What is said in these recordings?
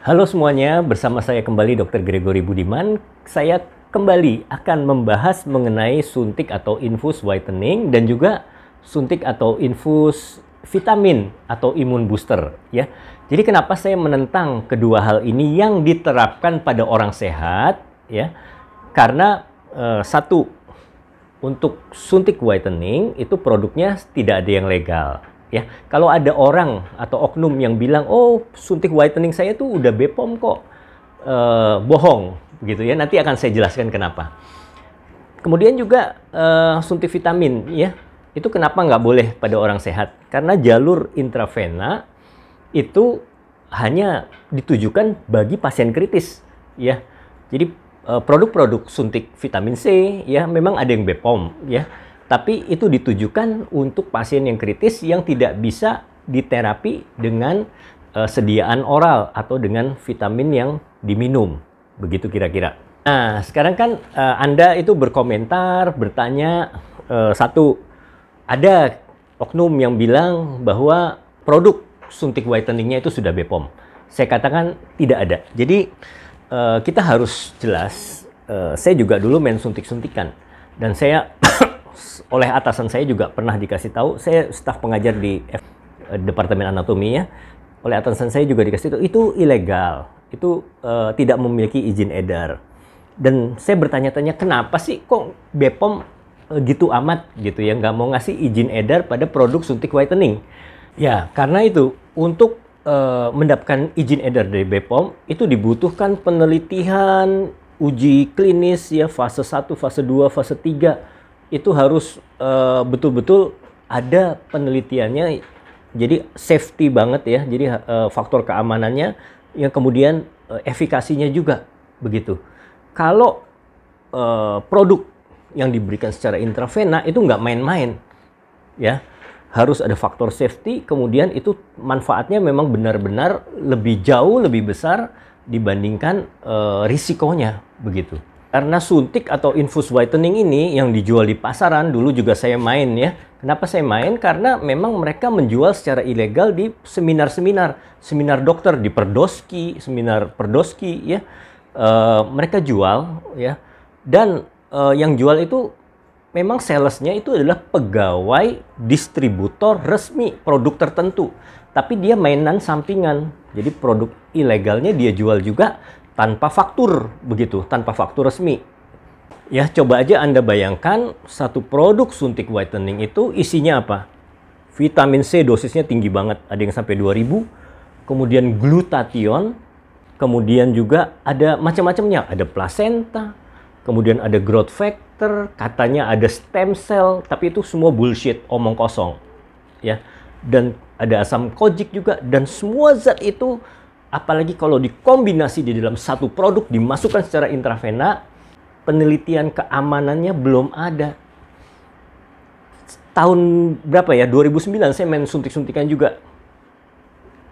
Halo semuanya, bersama saya kembali Dr. Gregory Budiman. Saya kembali akan membahas mengenai suntik atau infus whitening dan juga suntik atau infus vitamin atau imun booster ya. Jadi kenapa saya menentang kedua hal ini yang diterapkan pada orang sehat ya? Karena eh, satu untuk suntik whitening itu produknya tidak ada yang legal ya kalau ada orang atau oknum yang bilang oh suntik whitening saya tuh udah bepom kok e, bohong gitu ya nanti akan saya jelaskan kenapa kemudian juga e, suntik vitamin ya itu kenapa nggak boleh pada orang sehat karena jalur intravena itu hanya ditujukan bagi pasien kritis ya jadi eh, produk-produk suntik vitamin C ya memang ada yang bepom ya tapi itu ditujukan untuk pasien yang kritis yang tidak bisa diterapi dengan uh, sediaan oral atau dengan vitamin yang diminum. Begitu kira-kira. Nah, sekarang kan uh, Anda itu berkomentar, bertanya uh, satu ada oknum yang bilang bahwa produk suntik whiteningnya itu sudah BPOM. Saya katakan tidak ada. Jadi uh, kita harus jelas. Uh, saya juga dulu main suntik-suntikan dan saya oleh atasan saya juga pernah dikasih tahu, saya staf pengajar di F, eh, Departemen Anatomi ya, oleh atasan saya juga dikasih tahu itu ilegal, itu uh, tidak memiliki izin edar. Dan saya bertanya-tanya kenapa sih kok Bepom uh, eh, gitu amat gitu ya nggak mau ngasih izin edar pada produk suntik whitening. Ya, karena itu untuk uh, mendapatkan izin edar dari Bepom itu dibutuhkan penelitian uji klinis ya fase 1, fase 2, fase 3 itu harus eh, betul-betul uh, ada penelitiannya jadi safety banget ya jadi uh, faktor keamanannya yang kemudian uh, efikasinya juga begitu kalau uh, produk yang diberikan secara intravena itu nggak main-main ya harus ada faktor safety kemudian itu manfaatnya memang benar-benar lebih jauh lebih besar dibandingkan uh, risikonya begitu karena suntik atau infus whitening ini yang dijual di pasaran dulu juga saya main ya. Kenapa saya main? Karena memang mereka menjual secara ilegal di seminar-seminar, seminar dokter di Perdoski, seminar Perdoski ya. Uh, mereka jual ya. Dan uh, yang jual itu memang salesnya itu adalah pegawai distributor resmi produk tertentu. Tapi dia mainan sampingan. Jadi produk ilegalnya dia jual juga tanpa faktur begitu, tanpa faktur resmi. Ya, coba aja Anda bayangkan satu produk suntik whitening itu isinya apa? Vitamin C dosisnya tinggi banget, ada yang sampai 2000, kemudian glutathione, kemudian juga ada macam-macamnya, ada placenta, kemudian ada growth factor, katanya ada stem cell, tapi itu semua bullshit, omong kosong. Ya. Dan ada asam kojik juga dan semua zat itu Apalagi kalau dikombinasi di dalam satu produk dimasukkan secara intravena, penelitian keamanannya belum ada. Tahun berapa ya? 2009 saya main suntik-suntikan juga.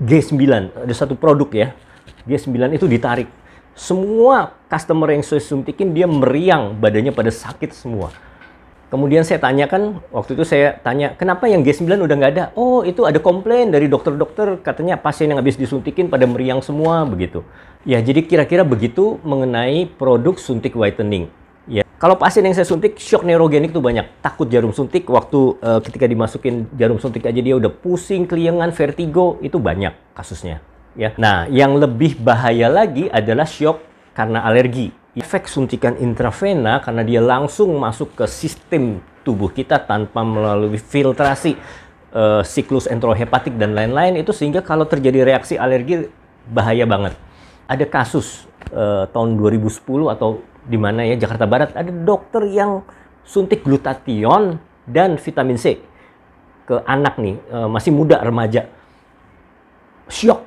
G9, ada satu produk ya. G9 itu ditarik. Semua customer yang saya suntikin dia meriang, badannya pada sakit semua Kemudian saya tanyakan, waktu itu saya tanya, kenapa yang G9 udah nggak ada? Oh, itu ada komplain dari dokter-dokter, katanya pasien yang habis disuntikin pada meriang semua, begitu. Ya, jadi kira-kira begitu mengenai produk suntik whitening. Ya, kalau pasien yang saya suntik, shock neurogenik tuh banyak. Takut jarum suntik, waktu uh, ketika dimasukin jarum suntik aja dia udah pusing, keliengan, vertigo, itu banyak kasusnya. Ya, nah yang lebih bahaya lagi adalah shock karena alergi efek suntikan intravena karena dia langsung masuk ke sistem tubuh kita tanpa melalui filtrasi e, siklus enterohepatik dan lain-lain itu sehingga kalau terjadi reaksi alergi bahaya banget. Ada kasus e, tahun 2010 atau di mana ya Jakarta Barat ada dokter yang suntik glutation dan vitamin C ke anak nih e, masih muda remaja. Syok.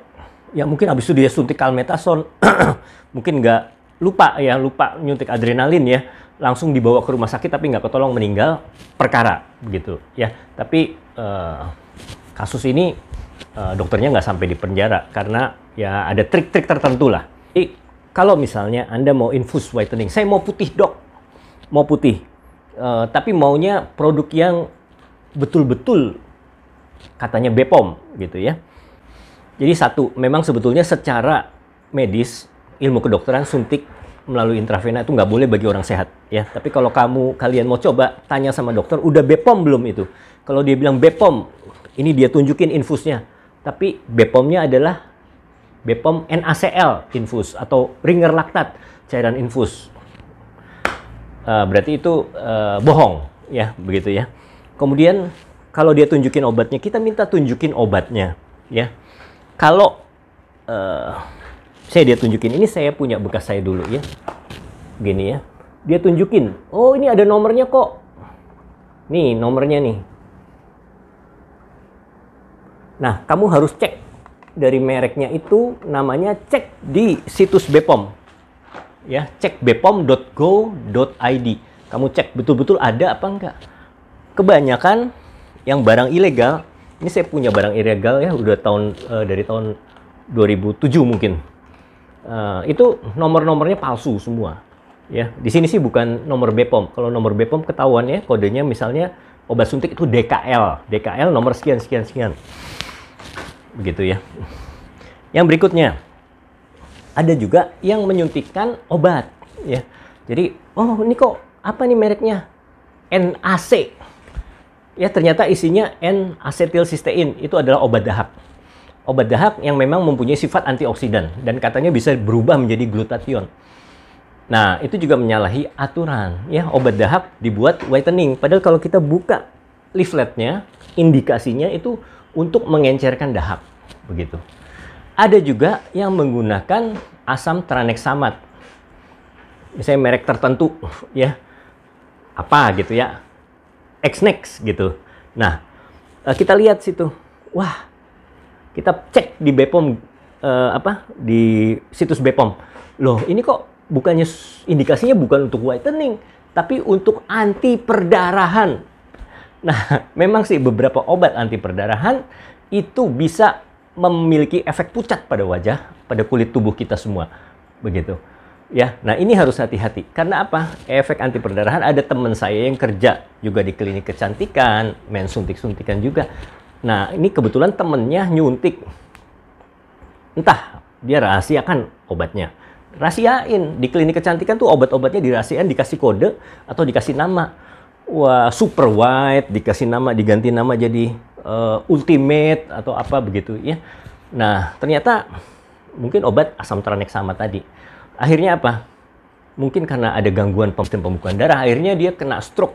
Ya mungkin habis itu dia suntik kalmetason mungkin nggak lupa ya lupa nyuntik adrenalin ya langsung dibawa ke rumah sakit tapi nggak ketolong meninggal perkara begitu ya tapi uh, kasus ini uh, dokternya nggak sampai di penjara karena ya ada trik-trik tertentu lah Jadi, kalau misalnya anda mau infus whitening saya mau putih dok mau putih uh, tapi maunya produk yang betul-betul katanya Bepom gitu ya jadi satu memang sebetulnya secara medis ilmu kedokteran suntik melalui intravena itu nggak boleh bagi orang sehat ya. Tapi kalau kamu kalian mau coba tanya sama dokter, udah Bepom belum itu? Kalau dia bilang Bepom, ini dia tunjukin infusnya. Tapi Bepomnya adalah Bepom NaCl infus atau ringer laktat cairan infus. Uh, berarti itu uh, bohong ya begitu ya. Kemudian kalau dia tunjukin obatnya, kita minta tunjukin obatnya ya. Kalau uh, saya dia tunjukin ini saya punya bekas saya dulu ya gini ya dia tunjukin oh ini ada nomornya kok nih nomornya nih nah kamu harus cek dari mereknya itu namanya cek di situs Bepom ya cek bepom.go.id kamu cek betul-betul ada apa enggak kebanyakan yang barang ilegal ini saya punya barang ilegal ya udah tahun uh, dari tahun 2007 mungkin Eh, itu nomor-nomornya palsu semua. Ya, di sini sih bukan nomor BPOM. Kalau nomor BPOM ketahuannya kodenya misalnya obat suntik itu DKL, DKL nomor sekian sekian sekian. Begitu ya. Yang berikutnya ada juga yang menyuntikkan obat ya. Jadi, oh ini kok apa nih mereknya? NAC. Ya, ternyata isinya N-acetilsistein. Itu adalah obat dahak obat dahak yang memang mempunyai sifat antioksidan dan katanya bisa berubah menjadi glutathione. Nah, itu juga menyalahi aturan. Ya, obat dahak dibuat whitening. Padahal kalau kita buka leafletnya, indikasinya itu untuk mengencerkan dahak. Begitu. Ada juga yang menggunakan asam tranexamat. Misalnya merek tertentu, ya. Apa gitu ya. Xnex gitu. Nah, eh, kita lihat situ. Wah, kita cek di BPOM uh, eh, apa di situs BPOM. Loh, ini kok bukannya indikasinya bukan untuk whitening, tapi untuk anti perdarahan. Nah, memang sih beberapa obat anti perdarahan itu bisa memiliki efek pucat pada wajah, pada kulit tubuh kita semua. Begitu. Ya, nah ini harus hati-hati. Karena apa? Efek anti perdarahan ada teman saya yang kerja juga di klinik kecantikan, men suntik-suntikan juga. Nah, ini kebetulan temennya nyuntik. Entah, dia rahasiakan obatnya. Rahasiain. Di klinik kecantikan tuh obat-obatnya dirahasiain, dikasih kode atau dikasih nama. Wah, super white, dikasih nama, diganti nama jadi uh, ultimate atau apa begitu ya. Nah, ternyata mungkin obat asam sama tadi. Akhirnya apa? Mungkin karena ada gangguan sistem pembukaan darah, akhirnya dia kena stroke,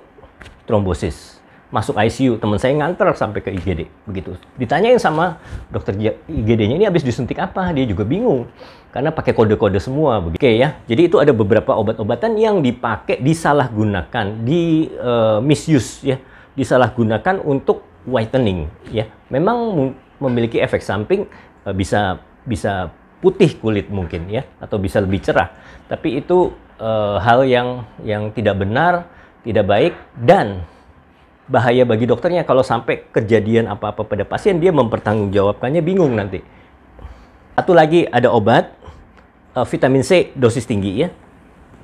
trombosis masuk ICU teman saya nganter sampai ke IGD begitu ditanyain sama dokter IGD-nya ini habis disuntik apa dia juga bingung karena pakai kode-kode semua begitu oke ya jadi itu ada beberapa obat-obatan yang dipakai disalahgunakan di uh, misuse ya disalahgunakan untuk whitening ya memang memiliki efek samping uh, bisa bisa putih kulit mungkin ya atau bisa lebih cerah tapi itu uh, hal yang yang tidak benar tidak baik dan bahaya bagi dokternya kalau sampai kejadian apa-apa pada pasien dia mempertanggungjawabkannya bingung nanti. Satu lagi ada obat eh, vitamin C dosis tinggi ya.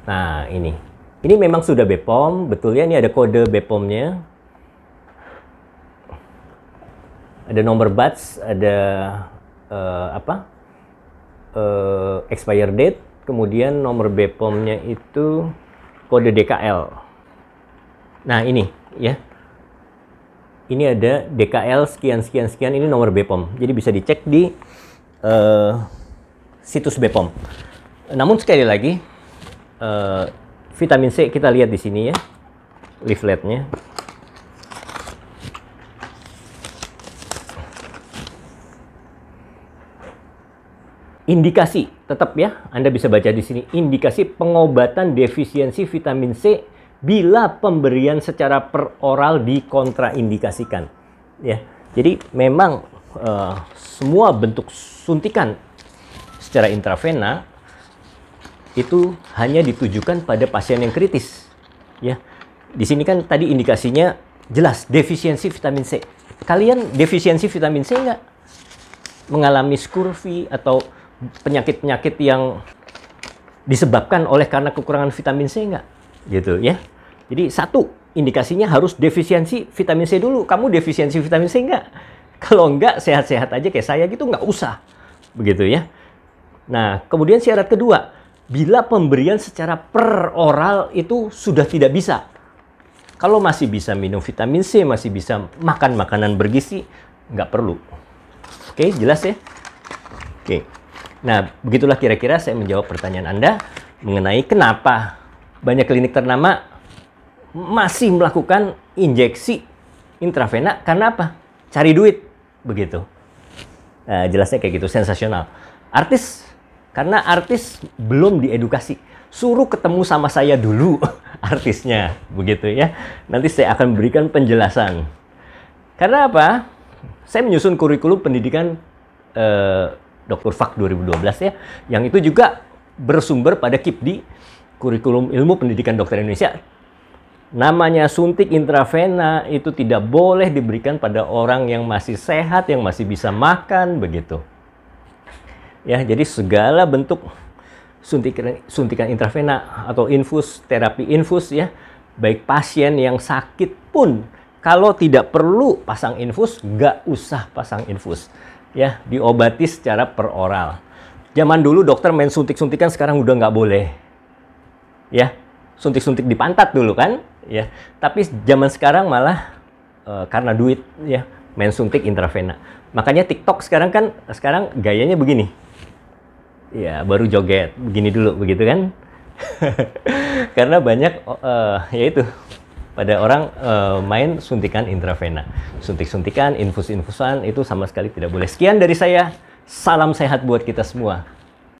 Nah, ini. Ini memang sudah BPOM, betul ya ini ada kode BPOM-nya. Ada nomor batch, ada uh, apa? Uh, eh, expire date, kemudian nomor BPOM-nya itu kode DKL. Nah, ini ya ini ada DKL sekian sekian sekian ini nomor BPOM. Jadi bisa dicek di uh, situs BPOM. Namun sekali lagi uh, vitamin C kita lihat di sini ya leafletnya. Indikasi tetap ya, Anda bisa baca di sini indikasi pengobatan defisiensi vitamin C bila pemberian secara peroral dikontraindikasikan. Ya, jadi memang uh, semua bentuk suntikan secara intravena itu hanya ditujukan pada pasien yang kritis. Ya, di sini kan tadi indikasinya jelas defisiensi vitamin C. Kalian defisiensi vitamin C nggak? Mengalami skurvi atau penyakit-penyakit yang disebabkan oleh karena kekurangan vitamin C nggak? gitu ya. Jadi satu indikasinya harus defisiensi vitamin C dulu. Kamu defisiensi vitamin C enggak? Kalau enggak sehat-sehat aja kayak saya gitu enggak usah. Begitu ya. Nah, kemudian syarat kedua, bila pemberian secara per oral itu sudah tidak bisa. Kalau masih bisa minum vitamin C, masih bisa makan makanan bergizi, nggak perlu. Oke, jelas ya? Oke. Nah, begitulah kira-kira saya menjawab pertanyaan Anda mengenai kenapa banyak klinik ternama masih melakukan injeksi intravena karena apa? Cari duit begitu. Nah, jelasnya kayak gitu, sensasional. Artis karena artis belum diedukasi. Suruh ketemu sama saya dulu artisnya, begitu ya. Nanti saya akan berikan penjelasan. Karena apa? Saya menyusun kurikulum pendidikan eh, Dr. Fak 2012 ya, yang itu juga bersumber pada KIPDI kurikulum ilmu pendidikan dokter Indonesia. Namanya suntik intravena itu tidak boleh diberikan pada orang yang masih sehat, yang masih bisa makan, begitu. Ya, jadi segala bentuk suntikan, suntikan intravena atau infus, terapi infus ya, baik pasien yang sakit pun, kalau tidak perlu pasang infus, nggak usah pasang infus. Ya, diobati secara peroral. Zaman dulu dokter main suntik-suntikan, sekarang udah nggak boleh ya suntik-suntik di pantat dulu kan ya tapi zaman sekarang malah uh, karena duit ya main suntik intravena makanya TikTok sekarang kan sekarang gayanya begini ya baru joget begini dulu begitu kan karena banyak uh, ya itu pada orang uh, main suntikan intravena suntik-suntikan infus-infusan itu sama sekali tidak boleh sekian dari saya salam sehat buat kita semua